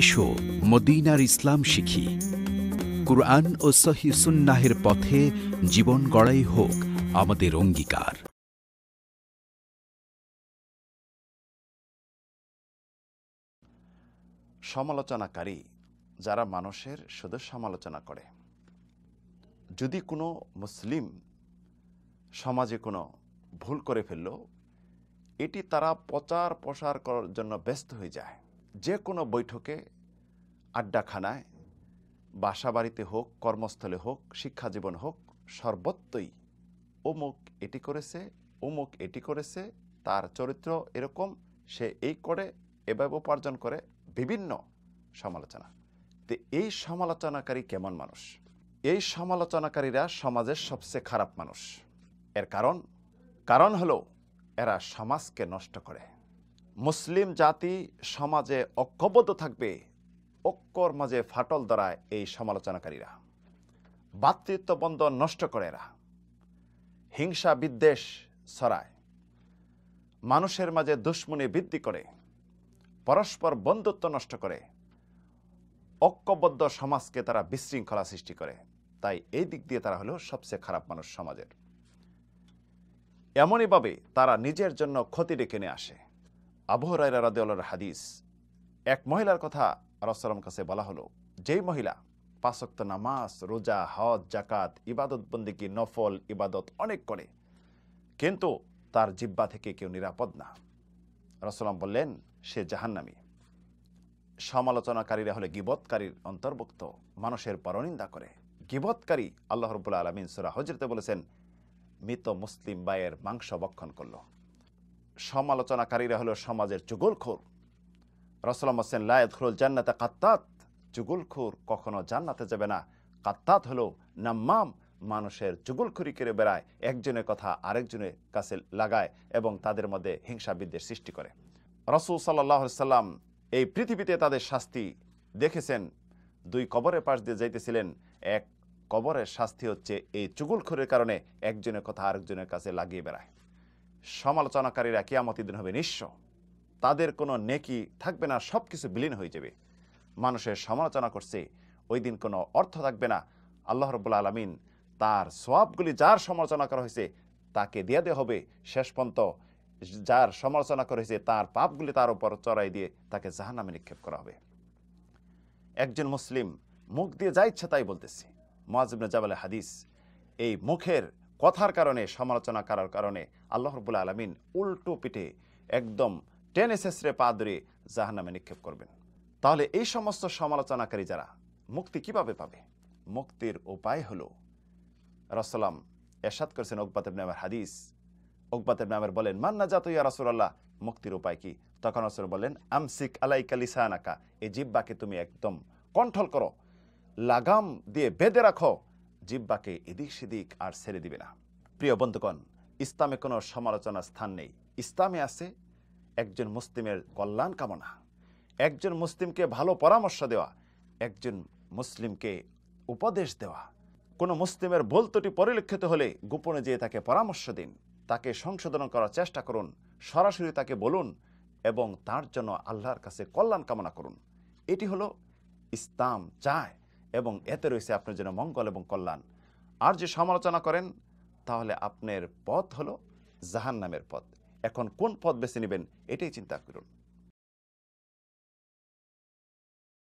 এসো মদিনার ইসলাম শিখি কুরআন ও সহি সুন্নাহের পথে জীবন গড়াই হোক আমাদের অঙ্গীকার সমালোচনাকারী যারা মানুষের শুধু সমালোচনা করে যদি কোনো মুসলিম সমাজে কোনো ভুল করে ফেলল এটি তারা প্রচার প্রসার করার জন্য ব্যস্ত হয়ে যায় যে কোনো বৈঠকে আড্ডাখানায় বাসা বাড়িতে হোক কর্মস্থলে হোক শিক্ষাজীবন হোক সর্বত্রই অমুক এটি করেছে অমুক এটি করেছে তার চরিত্র এরকম সে এই করে এভাবে উপার্জন করে বিভিন্ন সমালোচনা তো এই সমালোচনাকারী কেমন মানুষ এই সমালোচনাকারীরা সমাজের সবচেয়ে খারাপ মানুষ এর কারণ কারণ হলো এরা সমাজকে নষ্ট করে মুসলিম জাতি সমাজে ঐক্যবদ্ধ থাকবে ঐক্যর মাঝে ফাটল দ্বারা এই সমালোচনাকারীরা ভাতৃত্ব বন্ধ নষ্ট করে এরা হিংসা বিদ্বেষ ছড়ায় মানুষের মাঝে দুশ্মনী বৃদ্ধি করে পরস্পর বন্ধুত্ব নষ্ট করে ঐক্যবদ্ধ সমাজকে তারা বিশৃঙ্খলা সৃষ্টি করে তাই এই দিক দিয়ে তারা হলো সবচেয়ে খারাপ মানুষ সমাজের এমনইভাবে তারা নিজের জন্য ক্ষতি ডেকে নিয়ে আসে আবহরাইরা রাদেউলার হাদিস এক মহিলার কথা রসালাম কাছে বলা হলো যেই মহিলা পাশক্ত নামাজ রোজা হজ জাকাত ইবাদত বন্দিকি নফল ইবাদত অনেক করে কিন্তু তার জিব্বা থেকে কেউ নিরাপদ না রসলাম বললেন সে জাহান্নামি সমালোচনাকারীরা হলে গিবৎকারীর অন্তর্ভুক্ত মানুষের পরনিন্দা করে গিবৎকারী আল্লাহরবুল্লা আলমিন সুরা হজরতে বলেছেন মৃত মুসলিম বায়ের মাংস বক্ষণ করলো সমালোচনাকারীরা হলো সমাজের যুগলখোর রসলাম হোসেন খুরুল জান্নাতে কাত্তাত যুগলখোর কখনো জান্নাতে যাবে না কাত্তাত হলো নাম্মাম মানুষের যুগলখুরি করে বেড়ায় একজনের কথা আরেকজনের কাছে লাগায় এবং তাদের মধ্যে হিংসাবিদ্বের সৃষ্টি করে রসুল সাল্লাহ সাল্লাম এই পৃথিবীতে তাদের শাস্তি দেখেছেন দুই কবরের পাশ দিয়ে যাইতেছিলেন এক কবরের শাস্তি হচ্ছে এই চুগুলখুরের কারণে একজনের কথা আরেকজনের কাছে লাগিয়ে বেড়ায় সমালোচনাকারীরা কিয়ামতি দিন হবে নিঃস্ব তাদের কোনো নেকি থাকবে না সব কিছু বিলীন হয়ে যাবে মানুষের সমালোচনা করছে ওই দিন কোনো অর্থ থাকবে না আল্লাহ রবুল্লা আলমিন তার সবগুলি যার সমালোচনা করা হয়েছে তাকে দিয়ে দেওয়া হবে শেষ পর্যন্ত যার সমালোচনা করা হয়েছে তার পাপগুলি তার উপর চড়াই দিয়ে তাকে জাহানামে নিক্ষেপ করা হবে একজন মুসলিম মুখ দিয়ে যা ইচ্ছা তাই বলতেছে মোয়াজিবনে জাবালে হাদিস এই মুখের কথার কারণে সমালোচনা করার কারণে আল্লাহ রবুল আলমিন উল্টো পিঠে একদম টেনে রে পা ধরে জাহান্নামে নিক্ষেপ করবেন তাহলে এই সমস্ত সমালোচনাকারী যারা মুক্তি কিভাবে পাবে মুক্তির উপায় হল রসলাম এরশাদ করেছেন ওকবাতেব নামের হাদিস ওকবাতেব নামের বলেন মান্না জাত ইয়া রসুলাল্লাহ মুক্তির উপায় কি তখন রসুল বলেন আমসিক কালি সায়ানাকা এই জিব্বাকে তুমি একদম কণ্ঠল করো লাগাম দিয়ে বেঁধে রাখো জিব্বাকে এদিক সেদিক আর ছেড়ে দিবে না প্রিয় বন্ধুগণ ইসলামে কোনো সমালোচনার স্থান নেই ইসলামে আছে একজন মুসলিমের কল্যাণ কামনা একজন মুসলিমকে ভালো পরামর্শ দেওয়া একজন মুসলিমকে উপদেশ দেওয়া কোনো মুসলিমের বলতটি পরিলক্ষিত হলে গোপনে যেয়ে তাকে পরামর্শ দিন তাকে সংশোধন করার চেষ্টা করুন সরাসরি তাকে বলুন এবং তার জন্য আল্লাহর কাছে কল্যাণ কামনা করুন এটি হলো ইসলাম চায় এবং এতে রয়েছে আপনার জন্য মঙ্গল এবং কল্যাণ আর যে সমালোচনা করেন তাহলে আপনার পথ হলো জাহান নামের পথ এখন কোন পথ বেছে নেবেন এটাই চিন্তা করুন